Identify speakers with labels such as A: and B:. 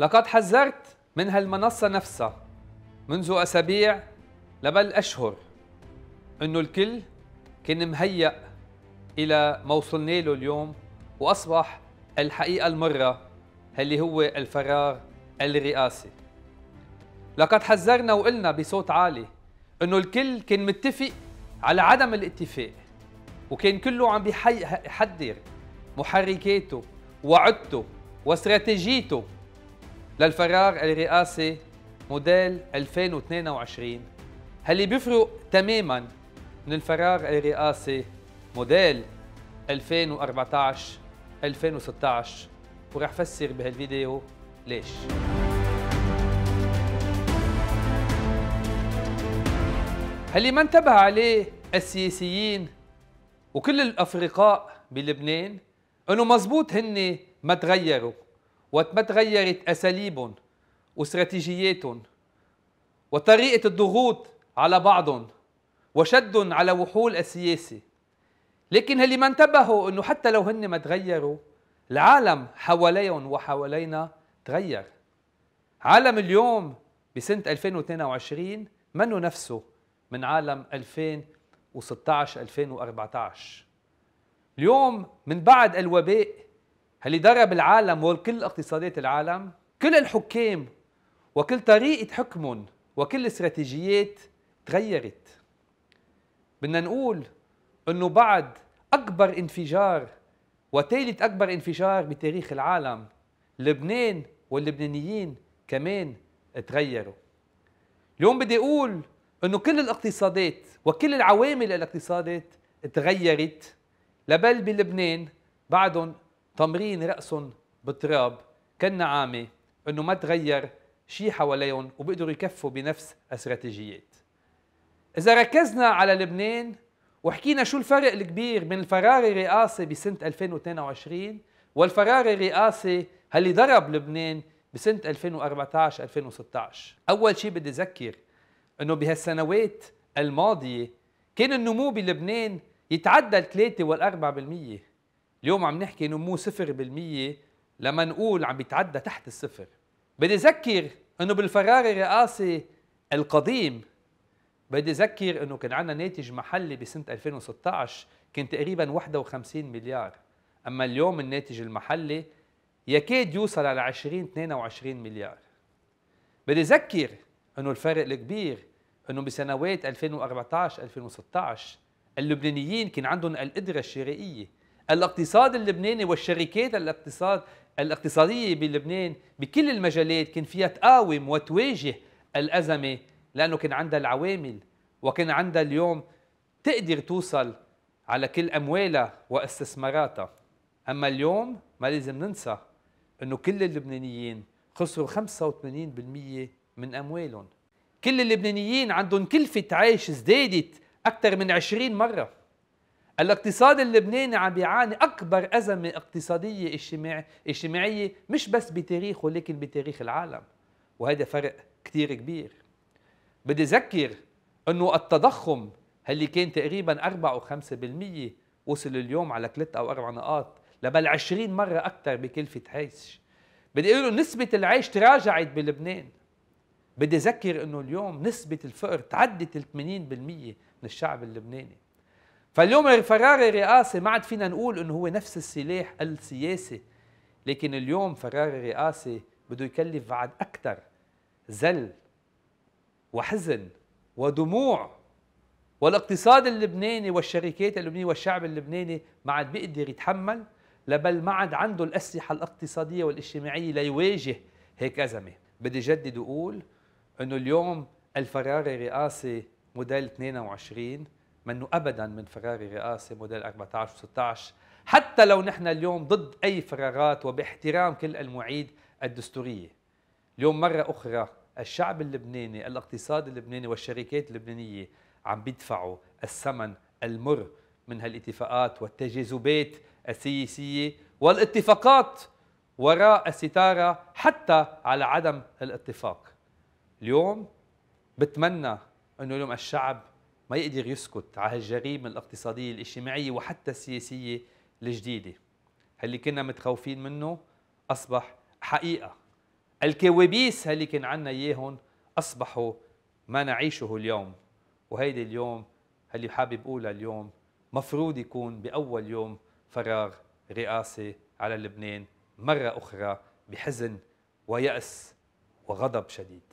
A: لقد حذرت من هالمنصة نفسها منذ أسابيع لبل أشهر أنه الكل كان مهيأ إلى ما وصلنا له اليوم وأصبح الحقيقة المرة اللي هو الفرار الرئاسي لقد حذرنا وقلنا بصوت عالي أنه الكل كان متفق على عدم الاتفاق وكان كله عم بيحذر محركاته وعدته واستراتيجيته للفرار الرئاسي موديل 2022 اللي بيفرق تماما من الفرار الرئاسي موديل 2014 2016 وراح فسر بهالفيديو ليش اللي ما انتبه عليه السياسيين وكل الافرقاء بلبنان انه مزبوط هن ما تغيروا وقت ما تغيرت اساليبهم واستراتيجياتهم وطريقه الضغوط على بعضهم وشدهم على وحول السياسه لكن اللي ما انتبهوا انه حتى لو هن ما تغيروا العالم حواليهم وحوالينا تغير عالم اليوم بسنه 2022 منه نفسه من عالم 2016 2014 اليوم من بعد الوباء اللي درب العالم وكل اقتصادات العالم كل الحكام وكل طريقة حكمهم وكل استراتيجيات تغيرت بدنا نقول انه بعد اكبر انفجار وثالث اكبر انفجار بتاريخ العالم لبنان واللبنانيين كمان تغيروا اليوم بدي اقول انه كل الاقتصادات وكل العوامل الاقتصادات تغيرت لبل بلبنان بعدهم تمرين رأس بالتراب كالنعامة أنه ما تغير شيء حواليهم وبيقدروا يكفوا بنفس استراتيجيات إذا ركزنا على لبنان وحكينا شو الفرق الكبير بين الفرار الرئاسي بسنة 2022 والفرار الرئاسي اللي ضرب لبنان بسنة 2014-2016 أول شيء بدي أذكر أنه بهالسنوات الماضية كان النمو بلبنان يتعدى الثلاثة والأربعة بالمئة اليوم عم نحكي نمو 0% لما نقول عم بيتعدى تحت الصفر بدي أذكر أنه بالفرار الرئاسي القديم بدي أذكر أنه كان عندنا ناتج محلي بسنة 2016 كان تقريبا 51 مليار أما اليوم الناتج المحلي يكاد يوصل على 20 22 مليار بدي أذكر أنه الفرق الكبير أنه بسنوات 2014 2016 اللبنانيين كان عندهم القدرة الشرائية الاقتصاد اللبناني والشركات الاقتصاد الاقتصادية بلبنان بكل المجالات كان فيها تقاوم وتواجه الأزمة لأنه كان عندها العوامل وكان عندها اليوم تقدر توصل على كل أموالها واستثماراتها أما اليوم ما لازم ننسى أنه كل اللبنانيين خسروا 85% من أموالهم كل اللبنانيين عندهم كلفة عيش ازدادت أكثر من 20 مرة الاقتصاد اللبناني عم بيعاني اكبر ازمه اقتصاديه اجتماعي اجتماعيه مش بس بتاريخه لكن بتاريخ العالم وهذا فرق كثير كبير بدي اذكر انه التضخم اللي كان تقريبا 4 و5% وصل اليوم على 3 او 4 نقاط لبل 20 مره اكثر بكلفه عيش بدي اقول نسبه العيش تراجعت بلبنان بدي اذكر انه اليوم نسبه الفقر تعدت ال 80% من الشعب اللبناني فاليوم فراري رئاسي ما عاد فينا نقول انه هو نفس السلاح السياسي لكن اليوم فراري رئاسي بده يكلف بعد اكثر ذل وحزن ودموع والاقتصاد اللبناني والشركات اللبنانيه والشعب اللبناني ما عاد بيقدر يتحمل لبل ما عاد عنده الاسلحه الاقتصاديه والاجتماعيه ليواجه هيك ازمه بدي جدد واقول انه اليوم الفراري رئاسي موديل 22 منه ابدا من فراري رئاسة موديل 14 و16 حتى لو نحن اليوم ضد اي فرارات وباحترام كل المواعيد الدستوريه اليوم مره اخرى الشعب اللبناني الاقتصاد اللبناني والشركات اللبنانيه عم بيدفعوا الثمن المر من هالاتفاقات والتجاذبات السياسيه والاتفاقات وراء الستاره حتى على عدم الاتفاق اليوم بتمنى انه اليوم الشعب ما يقدر يسكت على هالجريمة الاقتصادية الاجتماعية وحتى السياسية الجديدة اللي كنا متخوفين منه أصبح حقيقة الكوابيس اللي كان عنا إياهم أصبحوا ما نعيشه اليوم وهيدي اليوم اللي حابب أقولها اليوم مفروض يكون بأول يوم فراغ رئاسي على لبنان مرة أخرى بحزن ويأس وغضب شديد